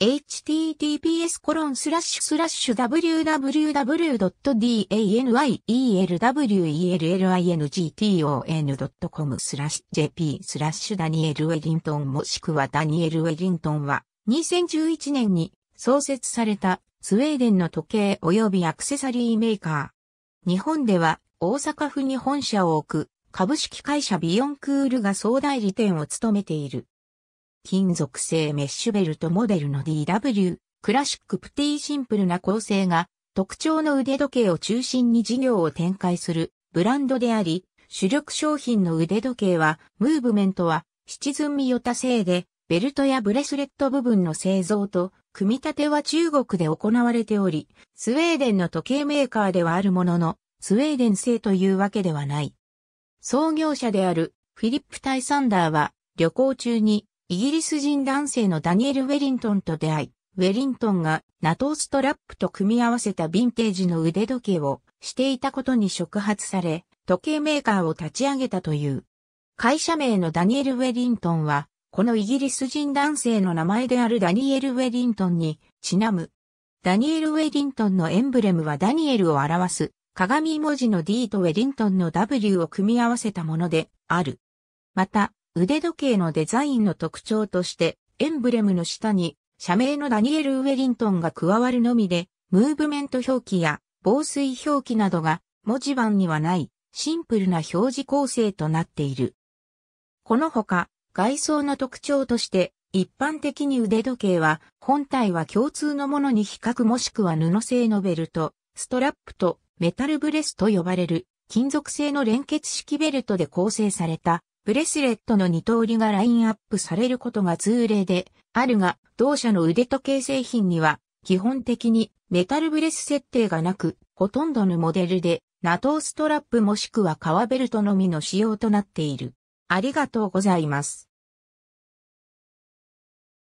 https コロンスラッシュスラッシュ www.danyelwellington.com スラッシュ jp スラッシュダニエル・ウェリントンもしくはダニエル・ウェリントンは2011年に創設されたスウェーデンの時計及びアクセサリーメーカー。日本では大阪府に本社を置く株式会社ビヨンクールが総代理店を務めている。金属製メッシュベルトモデルの DW、クラシックプティシンプルな構成が特徴の腕時計を中心に事業を展開するブランドであり、主力商品の腕時計は、ムーブメントは、シチズンミヨタ製で、ベルトやブレスレット部分の製造と、組み立ては中国で行われており、スウェーデンの時計メーカーではあるものの、スウェーデン製というわけではない。創業者であるフィリップ・タイサンダーは、旅行中にイギリス人男性のダニエル・ウェリントンと出会い、ウェリントンがナトーストラップと組み合わせたヴィンテージの腕時計をしていたことに触発され、時計メーカーを立ち上げたという。会社名のダニエル・ウェリントンは、このイギリス人男性の名前であるダニエル・ウェリントンにちなむ。ダニエル・ウェリントンのエンブレムはダニエルを表す鏡文字の D とウェリントンの W を組み合わせたものである。また、腕時計のデザインの特徴として、エンブレムの下に、社名のダニエル・ウェリントンが加わるのみで、ムーブメント表記や防水表記などが文字盤にはないシンプルな表示構成となっている。このほか、外装の特徴として、一般的に腕時計は、本体は共通のものに比較もしくは布製のベルト、ストラップとメタルブレスと呼ばれる金属製の連結式ベルトで構成されたブレスレットの二通りがラインアップされることが通例であるが、同社の腕時計製品には、基本的にメタルブレス設定がなく、ほとんどのモデルで、ナトーストラップもしくは革ベルトのみの仕様となっている。ありがとうございます。